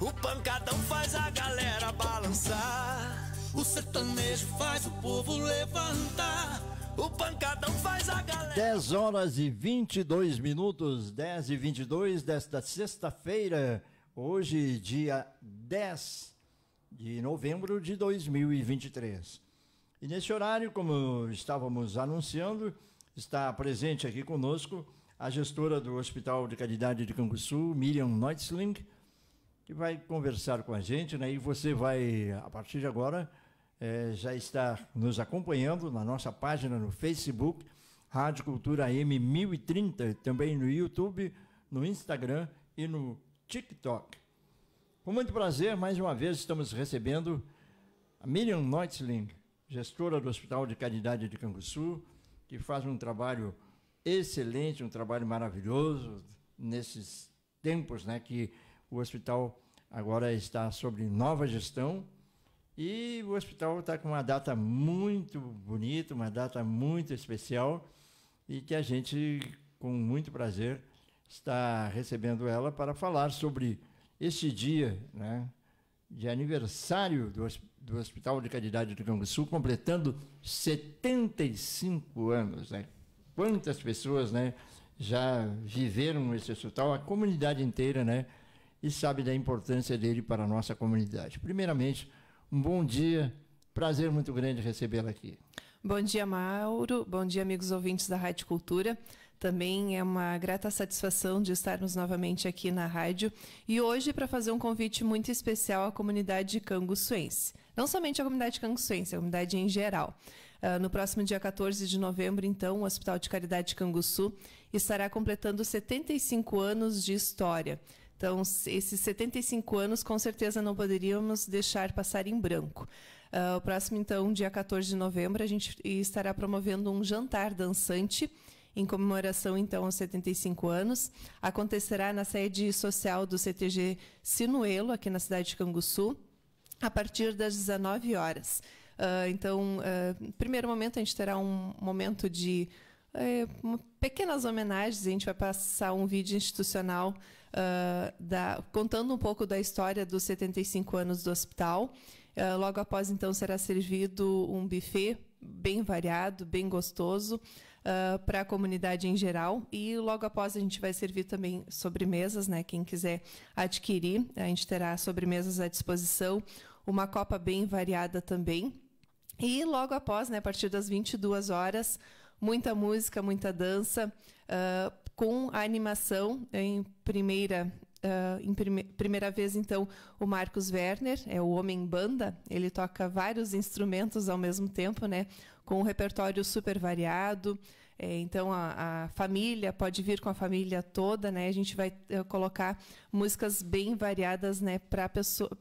O pancadão faz a galera balançar. O sertanejo faz o povo levantar. O pancadão faz a galera. 10 horas e 22 minutos, 10 e 22 desta sexta-feira, hoje, dia 10 de novembro de 2023. E nesse horário, como estávamos anunciando, está presente aqui conosco a gestora do Hospital de Caridade de Canguçu, Miriam Neutzling que vai conversar com a gente, né? E você vai, a partir de agora, é, já está nos acompanhando na nossa página no Facebook, Rádio Cultura M 1030, também no YouTube, no Instagram e no TikTok. Com muito prazer, mais uma vez estamos recebendo a Miriam Neutzling, gestora do Hospital de Caridade de Canguçu, que faz um trabalho excelente, um trabalho maravilhoso nesses tempos né, que o hospital agora está sobre nova gestão. E o hospital está com uma data muito bonita, uma data muito especial, e que a gente, com muito prazer, está recebendo ela para falar sobre este dia né, de aniversário do, do Hospital de Caridade do Sul, completando 75 anos. Né? Quantas pessoas né, já viveram esse hospital, a comunidade inteira, né? e sabe da importância dele para a nossa comunidade. Primeiramente, um bom dia, prazer muito grande recebê-la aqui. Bom dia, Mauro. Bom dia, amigos ouvintes da Rádio Cultura. Também é uma grata satisfação de estarmos novamente aqui na rádio e hoje para fazer um convite muito especial à comunidade canguçuense. Não somente à comunidade canguçuense, à comunidade em geral. Uh, no próximo dia 14 de novembro, então, o Hospital de Caridade Canguçu estará completando 75 anos de história. Então, esses 75 anos, com certeza, não poderíamos deixar passar em branco. Uh, o próximo, então, dia 14 de novembro, a gente estará promovendo um jantar dançante em comemoração então aos 75 anos, acontecerá na sede social do CTG Sinuelo, aqui na cidade de Canguçu, a partir das 19 horas. Uh, então, uh, primeiro momento a gente terá um momento de uh, pequenas homenagens, a gente vai passar um vídeo institucional uh, da, contando um pouco da história dos 75 anos do hospital. Uh, logo após, então, será servido um buffet bem variado, bem gostoso uh, para a comunidade em geral. E logo após a gente vai servir também sobremesas, né? Quem quiser adquirir, a gente terá sobremesas à disposição, uma copa bem variada também. E logo após, né, a partir das 22 horas, muita música, muita dança, uh, com a animação em primeira Uh, em prime primeira vez, então, o Marcos Werner, é o homem banda, ele toca vários instrumentos ao mesmo tempo, né? Com um repertório super variado, é, então, a, a, família pode vir com a família toda, né? A gente vai eh, colocar músicas bem variadas, né? Para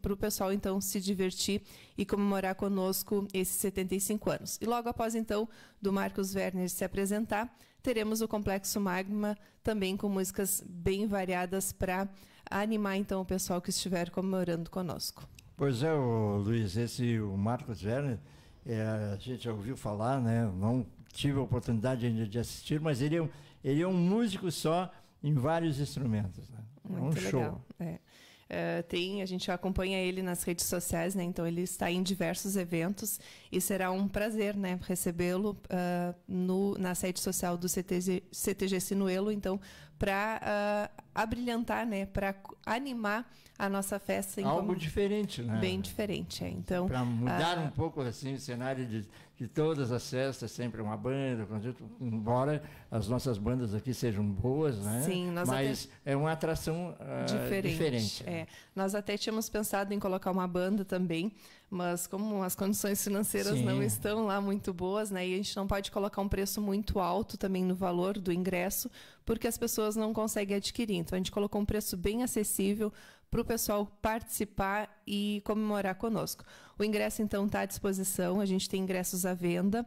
o pessoal, então, se divertir e comemorar conosco esses 75 anos. E logo após, então, do Marcos Werner se apresentar, teremos o Complexo Magma, também com músicas bem variadas para animar, então, o pessoal que estiver comemorando conosco. Pois é, Luiz, esse o Marcos Werner, é, a gente já ouviu falar, né? Não tive a oportunidade ainda de assistir, mas ele é um, ele é um músico só em vários instrumentos. Né? Muito é um legal. show. É. Uh, tem, a gente acompanha ele nas redes sociais, né? Então ele está em diversos eventos e será um prazer, né, recebê-lo uh, na sede social do CTG, CTG Sinuelo, então para uh, ah, abrilhantar, né, para animar a nossa festa. Algo como... diferente, né? Bem diferente, é. Então, para mudar a... Ah, um pouco assim o cenário de, de todas as festas, sempre uma banda, embora as nossas bandas aqui sejam boas, né? Sim, nós mas até... é uma atração uh, diferente. diferente né? é. Nós até tínhamos pensado em colocar uma banda também, mas como as condições financeiras Sim. não estão lá muito boas, né, e a gente não pode colocar um preço muito alto também no valor do ingresso, porque as pessoas não conseguem adquirir. Então a gente colocou um preço bem acessível para o pessoal participar e comemorar conosco. O ingresso então está à disposição, a gente tem ingressos à venda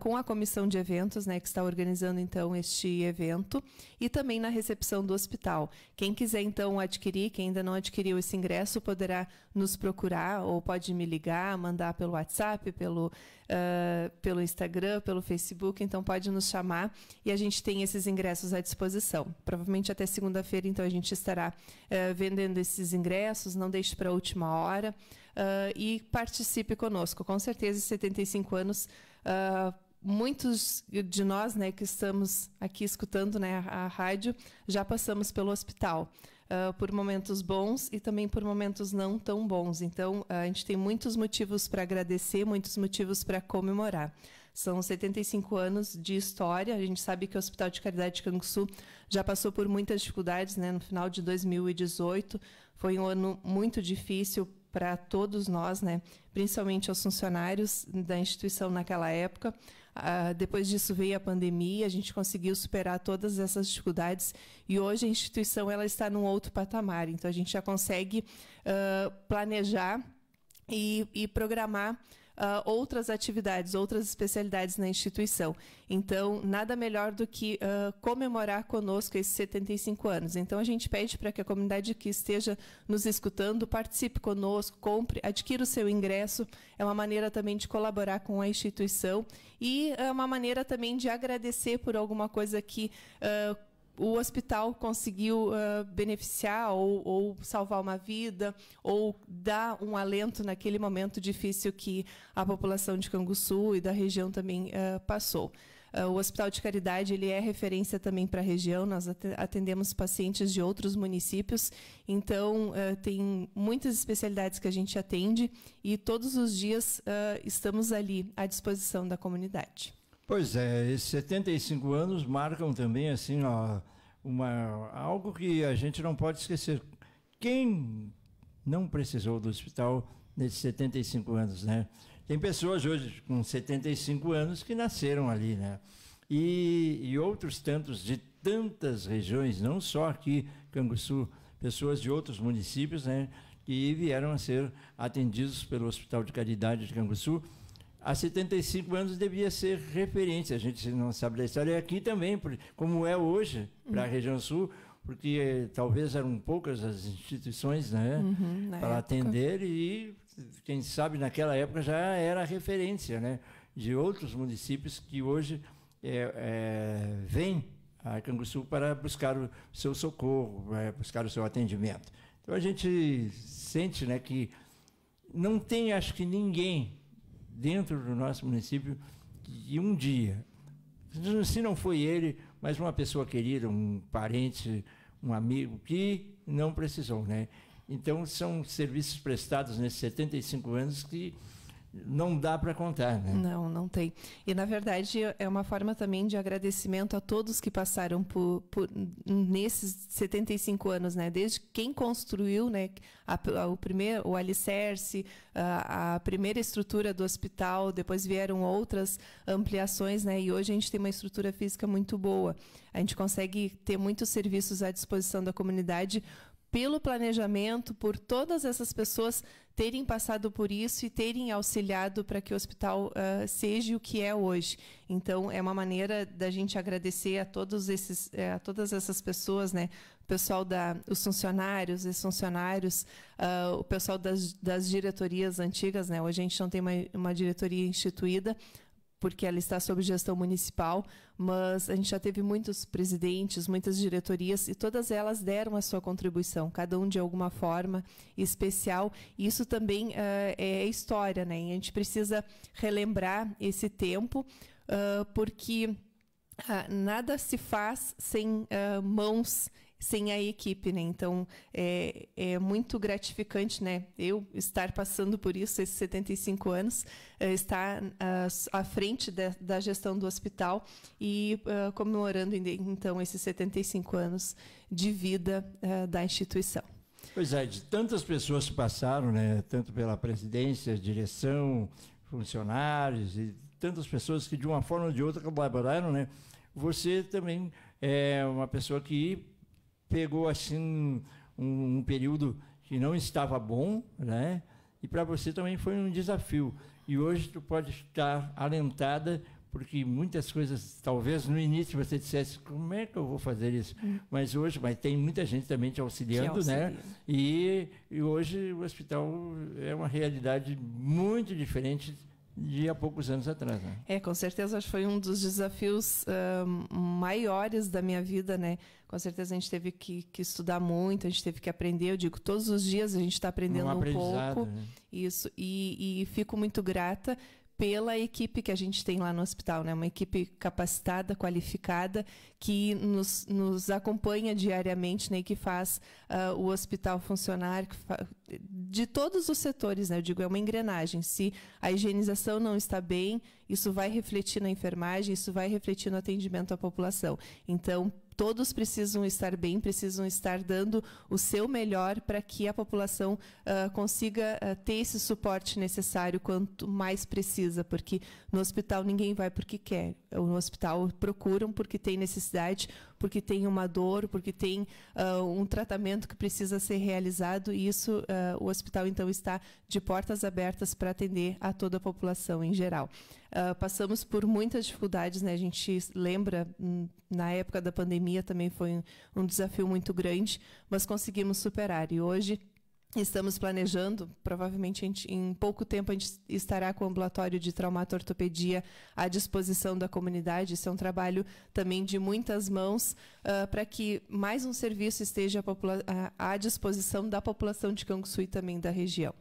com a comissão de eventos, né, que está organizando então este evento, e também na recepção do hospital. Quem quiser então adquirir, quem ainda não adquiriu esse ingresso, poderá nos procurar ou pode me ligar, mandar pelo WhatsApp, pelo, uh, pelo Instagram, pelo Facebook, então pode nos chamar e a gente tem esses ingressos à disposição. Provavelmente até segunda-feira, então a gente estará uh, vendendo esses ingressos, não deixe para a última hora e participe conosco. Com certeza, 75 anos Uh, muitos de nós né, que estamos aqui escutando né, a, a rádio já passamos pelo hospital, uh, por momentos bons e também por momentos não tão bons. Então, uh, a gente tem muitos motivos para agradecer, muitos motivos para comemorar. São 75 anos de história. A gente sabe que o Hospital de Caridade de Canguçu já passou por muitas dificuldades, né? No final de 2018 foi um ano muito difícil para todos nós, né? principalmente aos funcionários da instituição naquela época. Uh, depois disso veio a pandemia, a gente conseguiu superar todas essas dificuldades e hoje a instituição ela está num outro patamar. Então a gente já consegue uh, planejar e, e programar uh, outras atividades, outras especialidades na instituição. Então, nada melhor do que uh, comemorar conosco esses 75 anos. Então, a gente pede para que a comunidade que esteja nos escutando participe conosco, compre, adquira o seu ingresso. É uma maneira também de colaborar com a instituição e é uma maneira também de agradecer por alguma coisa que. Uh, o hospital conseguiu uh, beneficiar ou, ou, salvar uma vida ou dar um alento naquele momento difícil que a população de Canguçu e da região também uh, passou. Uh, o Hospital de Caridade ele é referência também para a região. Nós atendemos pacientes de outros municípios, então uh, tem muitas especialidades que a gente atende e todos os dias uh, estamos ali à disposição da comunidade. Pois é, esses 75 anos marcam também assim ó, uma, algo que a gente não pode esquecer. Quem não precisou do hospital nesses 75 anos, né? Tem pessoas hoje com 75 anos que nasceram ali, né? E, e outros tantos de tantas regiões, não só aqui Canguçu, pessoas de outros municípios, né? Que vieram a ser atendidos pelo Hospital de Caridade de Canguçu há 75 anos devia ser referência. A gente não sabe da história aqui também, como é hoje para a uhum. região sul, porque eh, talvez eram poucas as instituições né, uhum, para época. atender e quem sabe naquela época já era referência né, de outros municípios que hoje é, é, vêm a Canguçu para buscar o seu socorro, é, buscar o seu atendimento. Então a gente sente né, que não tem, acho que ninguém dentro do nosso município de um dia. Se não foi ele, mas uma pessoa querida, um parente, um amigo que não precisou, né? Então são serviços prestados nesses 75 anos que não dá para contar, né? Não, não tem. E na verdade é uma forma também de agradecimento a todos que passaram por, por nesses 75 anos, né? Desde quem construiu, né, a, a, o primeiro, o alicerce, a, a, primeira estrutura do hospital, depois vieram outras ampliações, né? E hoje a gente tem uma estrutura física muito boa. A gente consegue ter muitos serviços à disposição da comunidade pelo planejamento, por todas essas pessoas terem passado por isso e terem auxiliado para que o hospital uh, seja o que é hoje. Então, é uma maneira da gente agradecer a, todos esses, eh, a todas essas pessoas, né? o pessoal da, os funcionários, ex-funcionários, uh, o pessoal das, das diretorias antigas. Né? Hoje a gente não tem uma, uma diretoria instituída, porque ela está sob gestão municipal, mas a gente já teve muitos presidentes, muitas diretorias e todas elas deram a sua contribuição, cada um de alguma forma especial. Isso também uh, é história, né? E a gente precisa relembrar esse tempo, uh, porque ah, nada se faz sem uh, mãos sem a equipe, né? Então é, é muito gratificante, né? Eu estar passando por isso, esses 75 anos, é, estar ah, à frente da, da, gestão do hospital e uh, comemorando então esses 75 anos de vida uh, da instituição. Pois é, de tantas pessoas que passaram, né? Tanto pela presidência, direção, funcionários e tantas pessoas que de uma forma ou de outra colaboraram, né? Você também é uma pessoa que pegou assim um, um período que não estava bom, né? E para você também foi um desafio. E hoje tu pode estar alentada porque muitas coisas, talvez no início você dissesse, como é que eu vou fazer isso? Hum. Mas hoje, mas tem muita gente também te auxiliando, né? E, e hoje o hospital é uma realidade muito diferente de há poucos anos atrás. Né? É, com certeza acho que foi um dos desafios uh, maiores da minha vida, né? Com certeza a gente teve que, que, estudar muito, a gente teve que aprender. Eu digo, todos os dias a gente está aprendendo um, um pouco. Né? Isso. E, e, fico muito grata pela equipe que a gente tem lá no hospital, né? Uma equipe capacitada, qualificada, que nos, nos acompanha diariamente, né? E que faz uh, o hospital funcionar fa... de todos os setores, né? Eu digo, é uma engrenagem. Se a higienização não está bem, isso vai refletir na enfermagem, isso vai refletir no atendimento à população. Então, todos precisam estar bem, precisam estar dando o seu melhor para que a população uh, consiga uh, ter esse suporte necessário quanto mais precisa, porque no hospital ninguém vai porque quer. No hospital procuram porque tem necessidade porque tem uma dor, porque tem uh, um tratamento que precisa ser realizado, e isso uh, o hospital então está de portas abertas para atender a toda a população em geral. Uh, passamos por muitas dificuldades, né? A gente lembra hum, na época da pandemia também foi um, um desafio muito grande, mas conseguimos superar e hoje Estamos planejando, provavelmente gente, em pouco tempo a gente estará com o ambulatório de traumatortopedia à disposição da comunidade. Isso é um trabalho também de muitas mãos uh, para que mais um serviço esteja à, à disposição da população de Canguçu e também da região.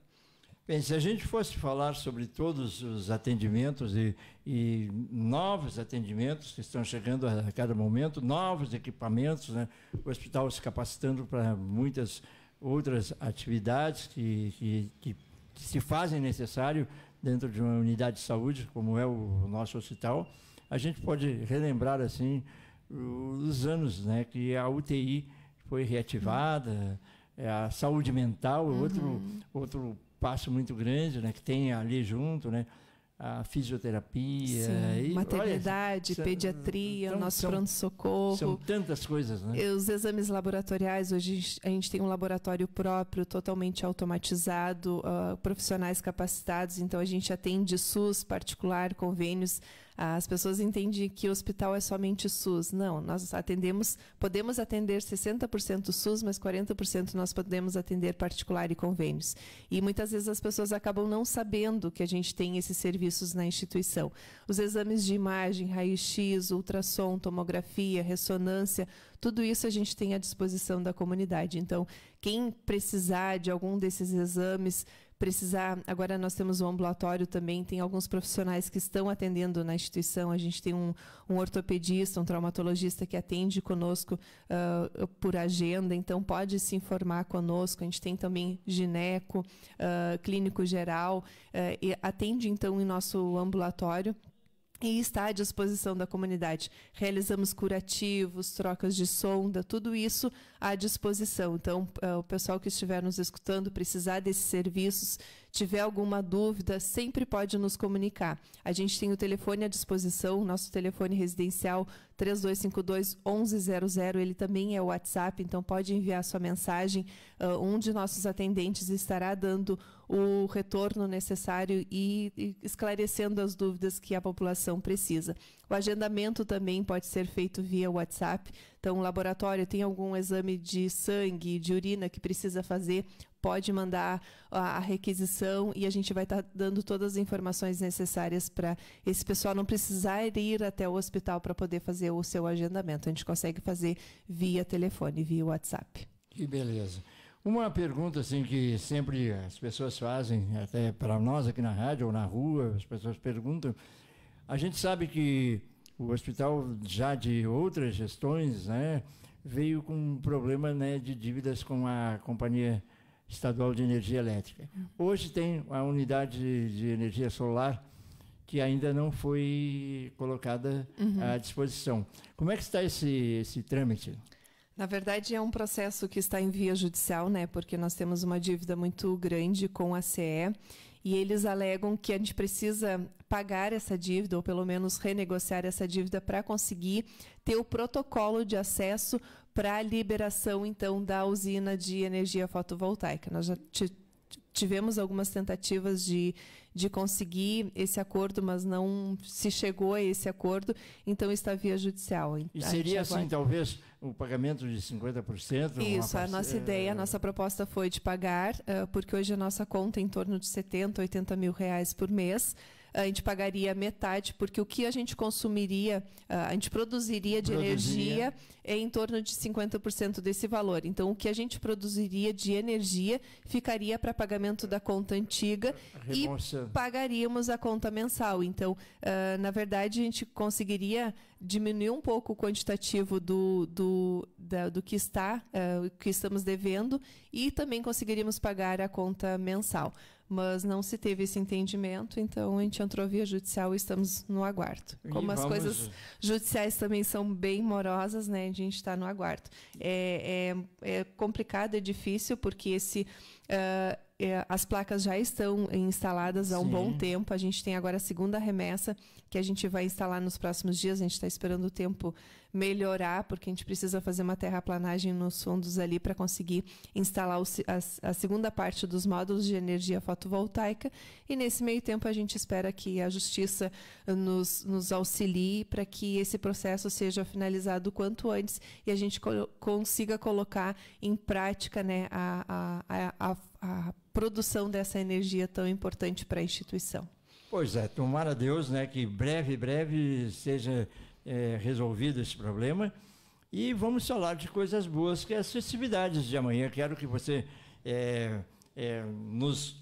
Bem, se a gente fosse falar sobre todos os atendimentos e, e, novos atendimentos que estão chegando a cada momento, novos equipamentos, né? o hospital se capacitando para muitas outras atividades que, que, que, que se fazem necessário dentro de uma unidade de saúde, como é o nosso hospital, a gente pode relembrar assim os anos né, que a UTI foi reativada, é, a saúde mental é outro, uhum. outro passo muito grande né, que tem ali junto, né? a fisioterapia, Sim, e, maternidade, olha, pediatria, então, nosso pronto-socorro. São tantas coisas, né? Os exames laboratoriais, hoje a gente tem um laboratório próprio, totalmente automatizado, uh, profissionais capacitados, então a gente atende SUS, particular, convênios as pessoas entendem que o hospital é somente SUS. Não, nós atendemos, podemos atender 60% SUS, mas 40% nós podemos atender particular e convênios. E muitas vezes as pessoas acabam não sabendo que a gente tem esses serviços na instituição. Os exames de imagem, raio-x, ultrassom, tomografia, ressonância, tudo isso a gente tem à disposição da comunidade. Então, quem precisar de algum desses exames, precisar. Agora nós temos o um ambulatório também, tem alguns profissionais que estão atendendo na instituição. A gente tem um, um ortopedista, um traumatologista que atende conosco uh, por agenda, então pode se informar conosco. A gente tem também gineco, uh, clínico geral, uh, atende então em nosso ambulatório e está à disposição da comunidade. Realizamos curativos, trocas de sonda, tudo isso à disposição. Então, é, o pessoal que estiver nos escutando precisar desses serviços, tiver alguma dúvida, sempre pode nos comunicar. A gente tem o telefone à disposição, nosso telefone residencial 3252 1100, ele também é o WhatsApp, então pode enviar sua mensagem. Uh, um de nossos atendentes estará dando o retorno necessário e, e esclarecendo as dúvidas que a população precisa. O agendamento também pode ser feito via WhatsApp. Então, o laboratório tem algum exame de sangue, de urina que precisa fazer, pode mandar a requisição e a gente vai estar tá dando todas as informações necessárias para esse pessoal não precisar ir até o hospital para poder fazer o seu agendamento. A gente consegue fazer via telefone, via WhatsApp. Que beleza. Uma pergunta assim que sempre as pessoas fazem, até para nós aqui na rádio ou na rua, as pessoas perguntam. A gente sabe que o hospital já de outras gestões, né, veio com um problema né, de dívidas com a companhia Estadual de Energia Elétrica. Uhum. Hoje tem a unidade de energia solar que ainda não foi colocada uhum. à disposição. Como é que está esse, esse trâmite? Na verdade, é um processo que está em via judicial, né? Porque nós temos uma dívida muito grande com a CE e eles alegam que a gente precisa pagar essa dívida, ou pelo menos renegociar essa dívida, para conseguir ter o protocolo de acesso para a liberação, então, da usina de energia fotovoltaica. Nós já tivemos algumas tentativas de, de conseguir esse acordo, mas não se chegou a esse acordo, então está via judicial. E seria assim, talvez, o pagamento de 50%? Isso, a nossa ideia, a é, nossa proposta foi de pagar, eh, porque hoje a nossa conta é em torno de 70, 80 mil reais por mês a gente pagaria metade, porque o que a gente consumiria, a gente produziria de produziria. energia é em torno de 50% desse valor. Então, o que a gente produziria de energia ficaria para pagamento da conta antiga e pagaríamos a conta mensal. Então, na verdade, a gente conseguiria diminuir um pouco o quantitativo do, do, da, do que está, o que estamos devendo, e também conseguiríamos pagar a conta mensal mas não se teve esse entendimento, então a gente entrou via judicial e estamos no aguardo. Como e as coisas judiciais também são bem morosas, né, a gente está no aguardo. É, é, é complicado, é difícil, porque esse... Uh, é, as placas já estão instaladas há um Sim. bom tempo. A gente tem agora a segunda remessa que a gente vai instalar nos próximos dias. A gente está esperando o tempo melhorar, porque a gente precisa fazer uma terraplanagem nos fundos ali para conseguir instalar o, a, a segunda parte dos módulos de energia fotovoltaica. E nesse meio tempo a gente espera que a Justiça eh, nos, nos auxilie para que esse processo seja finalizado o quanto antes e a gente co consiga colocar em prática né, a, a, a, a a produção dessa energia tão importante para a instituição. Pois é, tomara Deus né, que breve, breve seja é, resolvido esse problema. E vamos falar de coisas boas, que é as festividades de amanhã. Quero que você é, é, nos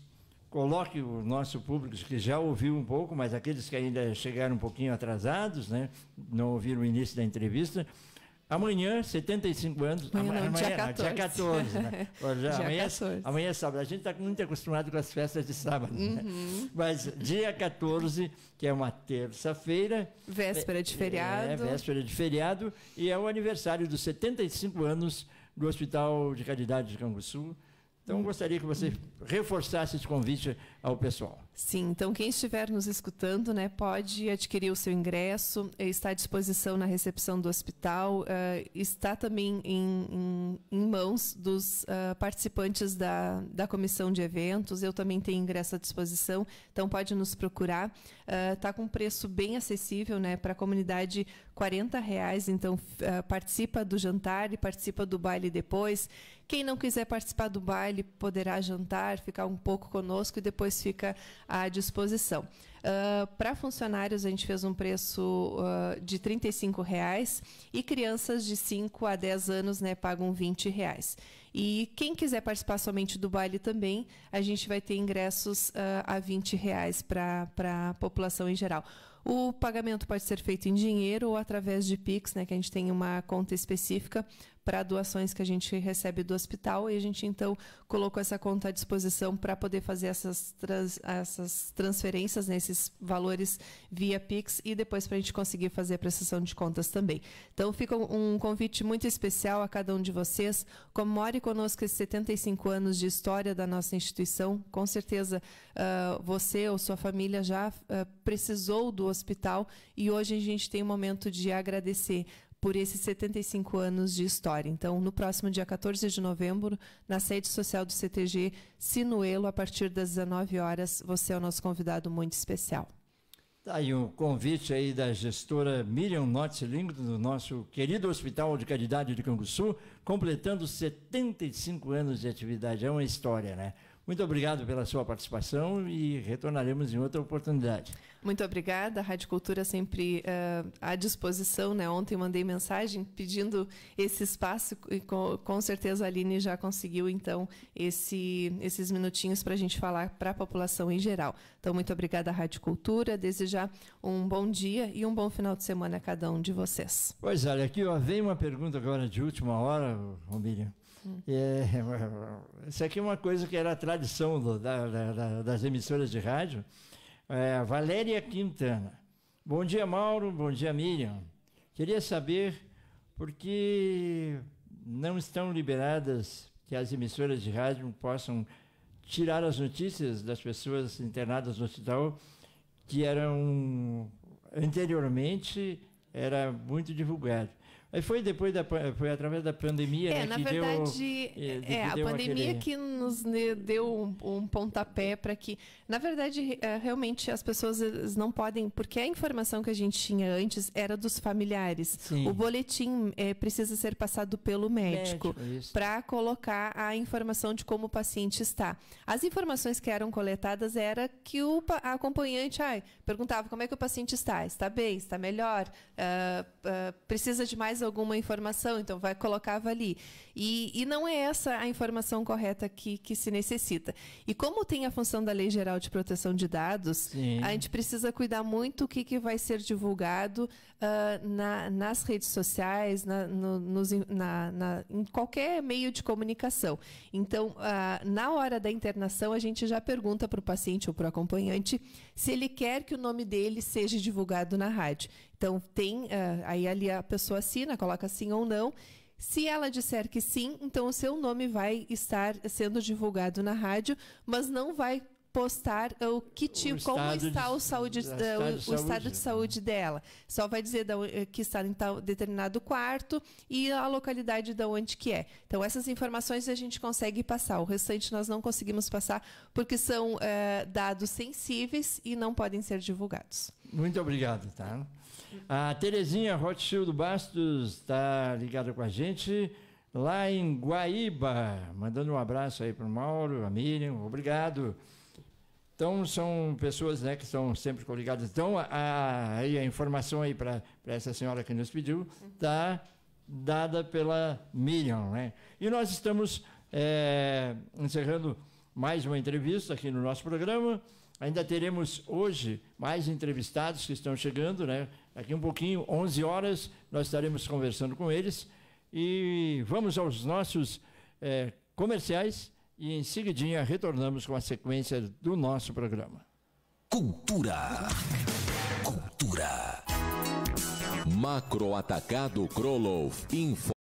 coloque o nosso público que já ouviu um pouco, mas aqueles que ainda chegaram um pouquinho atrasados, né, não ouviram o início da entrevista, Amanhã, 75 anos. Amanhã, não, amanhã dia 14. dia 14 né? Hoje, dia amanhã, 14. É amanhã é sábado. A gente está muito acostumado com as festas de sábado. Né? Uhum. Né? Mas dia 14, que é uma terça-feira. Véspera de é, feriado. É, é, véspera de feriado. E é o aniversário dos 75 anos do Hospital de Caridade de Canguçu então, gostaria que você reforçasse esse convite ao pessoal. Sim, então quem estiver nos escutando, né, pode adquirir o seu ingresso, eh, está à disposição na recepção do hospital, uh, está também em, em, em mãos dos uh, participantes da, da comissão de eventos. Eu também tenho ingresso à disposição, então pode nos procurar. Está ah, uh, com preço bem acessível, né, para a comunidade, R$ reais. Então ah, participa do jantar e participa do baile depois. Quem não quiser participar do baile poderá jantar, ficar um pouco conosco e depois fica à disposição. Uh, ah, Para funcionários, a gente fez um preço uh, de R$ reais e crianças de 5 a 10 anos né, pagam R$ reais. E quem quiser participar somente do baile também, a gente vai ter ingressos uh, a R$ reais para a população em geral. O pagamento pode ser feito em dinheiro ou através de Pix, né, que a gente tem uma conta específica para doações que a gente recebe do hospital e a gente então colocou essa conta à disposição para poder fazer essas, trans, essas transferências, né, esses valores via Pix e depois para a gente conseguir fazer a prestação de contas também. Então fica um convite muito especial a cada um de vocês. Comemore conosco esses 75 anos de história da nossa instituição. Com certeza uh, você ou sua família já uh, precisou do hospital e hoje a gente tem um momento de agradecer por esses 75 anos de história. Então, no próximo dia 14 de novembro, na sede social do CTG Sinuelo, a partir das 19 horas, você é o nosso convidado muito especial. Tá aí um convite aí da gestora Miriam Notziling, do nosso querido Hospital de Caridade de Canguçu, completando 75 anos de atividade. É uma história, né? Muito obrigado pela sua participação e retornaremos em outra oportunidade. Muito obrigada. A Rádio Cultura sempre uh, à disposição. Né? Ontem mandei mensagem pedindo esse espaço e com, com certeza a Aline já conseguiu, então, esse, esses minutinhos para a gente falar para a população em geral. Então, muito obrigada Rádio Cultura. Desejar um bom dia e um bom final de semana a cada um de vocês. Pois olha, aqui ó, vem uma pergunta agora de última hora, Romília. Hum. É, isso aqui é uma coisa que era a tradição do, da, da, das emissoras de rádio é, Valéria Quintana. Bom dia, Mauro. Bom dia, Miriam. Queria saber por que não estão liberadas que as emissoras de rádio possam tirar as notícias das pessoas internadas no hospital que eram anteriormente era muito divulgado. Foi depois da foi através da pandemia é, né, na que verdade, deu, é, que a deu pandemia aquele... que nos deu um, um pontapé para que, na verdade, é, realmente as pessoas não podem, porque a informação que a gente tinha antes era dos familiares. Sim. O boletim é, precisa ser passado pelo médico, médico para colocar a informação de como o paciente está. As informações que eram coletadas era que o a acompanhante ai, perguntava como é que o paciente está, está bem, está melhor, uh, uh, precisa de mais mais alguma informação, então vai colocava ali. E, e não é essa a informação correta que, que se necessita. E como tem a função da Lei Geral de Proteção de Dados, Sim. a gente precisa cuidar muito o que, que vai ser divulgado uh, na, nas redes sociais, na, no, nos, na, na, em qualquer meio de comunicação. Então, uh, na hora da internação, a gente já pergunta para o paciente ou para o acompanhante se ele quer que o nome dele seja divulgado na rádio. Então, tem, uh, aí ali a pessoa assina, coloca sim ou não, se ela disser que sim, então o seu nome vai estar sendo divulgado na rádio, mas não vai postar uh, o que tipo, o como está de, o, saúde, o, uh, o, estado de saúde dela. Só vai dizer da, eh, que está em tal, determinado quarto e a localidade da onde que é. Então essas informações a gente consegue passar. O restante nós não conseguimos passar porque são eh, dados sensíveis e não podem ser divulgados. Muito obrigado, tá? A Terezinha Rothschild Bastos está ligada com a gente lá em Guaíba, mandando um abraço aí para o Mauro, a Miriam, obrigado. Então, são pessoas né, que estão sempre coligadas. Então, a, a, a informação aí para essa senhora que nos pediu está dada pela Miriam. Né? E nós estamos é, encerrando mais uma entrevista aqui no nosso programa. Ainda teremos hoje mais entrevistados que estão chegando, né? Daqui um pouquinho, 11 horas, nós estaremos conversando com eles. E vamos aos nossos é, comerciais e em seguidinha retornamos com a sequência do nosso programa. Cultura. Cultura. Macro Atacado Krolov. Info